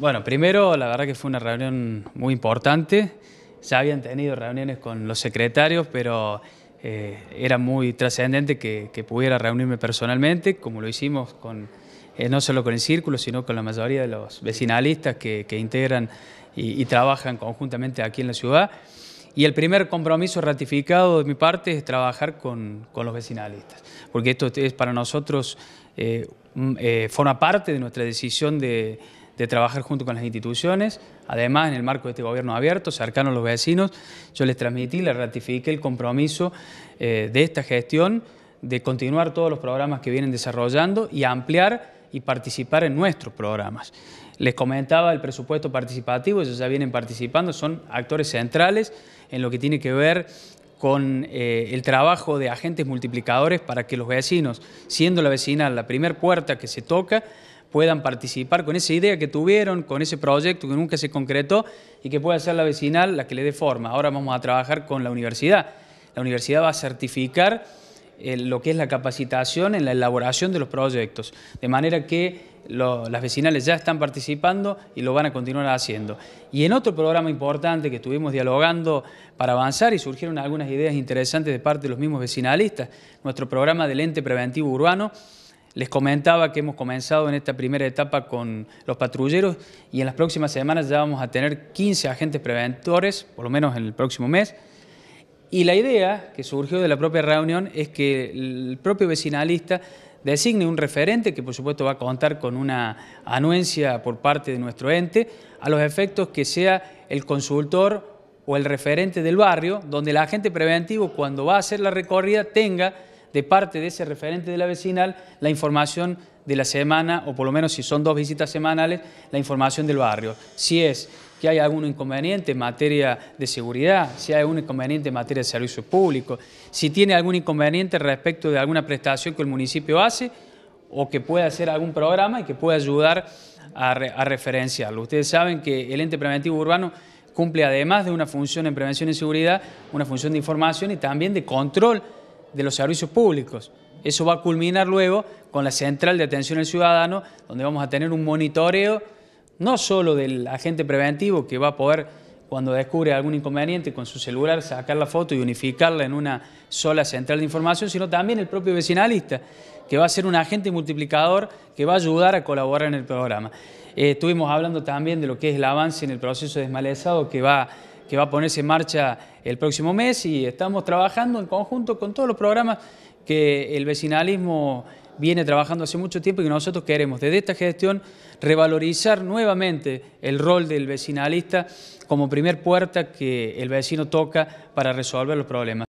Bueno, primero la verdad que fue una reunión muy importante. Ya habían tenido reuniones con los secretarios, pero eh, era muy trascendente que, pudiera reunirme personalmente, como lo hicimos con, eh, no solo con el círculo, sino con la mayoría de los vecinalistas que, integran y, trabajan conjuntamente aquí en la ciudad. Y el primer compromiso ratificado de mi parte es trabajar con, los vecinalistas, porque esto es para nosotros, eh, mm, forma parte de nuestra decisión de de trabajar junto con las instituciones, además en el marco de este gobierno abierto, cercano a los vecinos, yo les transmití, les ratifiqué el compromiso eh, de esta gestión de continuar todos los programas que vienen desarrollando y ampliar y participar en nuestros programas. Les comentaba el presupuesto participativo, ellos ya vienen participando, son actores centrales en lo que tiene que ver con eh, el trabajo de agentes multiplicadores para que los vecinos, siendo la vecina la primera puerta que se toca, puedan participar con esa idea que tuvieron, con ese proyecto que nunca se concretó y que pueda ser la vecinal la que le dé forma. Ahora vamos a trabajar con la universidad. La universidad va a certificar eh, lo que es la capacitación en la elaboración de los proyectos, de manera que las vecinales ya están participando y lo van a continuar haciendo. Y en otro programa importante que estuvimos dialogando para avanzar y surgieron algunas ideas interesantes de parte de los mismos vecinalistas, nuestro programa del ente preventivo urbano, les comentaba que hemos comenzado en esta primera etapa con los patrulleros y en las próximas semanas ya vamos a tener 15 agentes preventores, por lo menos en el próximo mes. Y la idea que surgió de la propia reunión es que el propio vecinalista designe un referente que por supuesto va a contar con una anuencia por parte de nuestro ente a los efectos que sea el consultor o el referente del barrio donde el agente preventivo cuando va a hacer la recorrida tenga de parte de ese referente de la vecinal la información de la semana, o por lo menos si son dos visitas semanales, la información del barrio. Si es que hay algún inconveniente en materia de seguridad, si hay algún inconveniente en materia de servicios públicos, si tiene algún inconveniente respecto de alguna prestación que el municipio hace o que pueda hacer algún programa y que pueda ayudar a, a referenciarlo. Ustedes saben que el ente preventivo urbano cumple además de una función en prevención y seguridad, una función de información y también de control de los servicios públicos. Eso va a culminar luego con la central de atención al ciudadano, donde vamos a tener un monitoreo no solo del agente preventivo que va a poder, cuando descubre algún inconveniente con su celular, sacar la foto y unificarla en una sola central de información, sino también el propio vecinalista, que va a ser un agente multiplicador que va a ayudar a colaborar en el programa. Eh, estuvimos hablando también de lo que es el avance en el proceso de desmalezado que va que va a ponerse en marcha el próximo mes y estamos trabajando en conjunto con todos los programas que el vecinalismo viene trabajando hace mucho tiempo y que nosotros queremos desde esta gestión revalorizar nuevamente el rol del vecinalista como primer puerta que el vecino toca para resolver los problemas.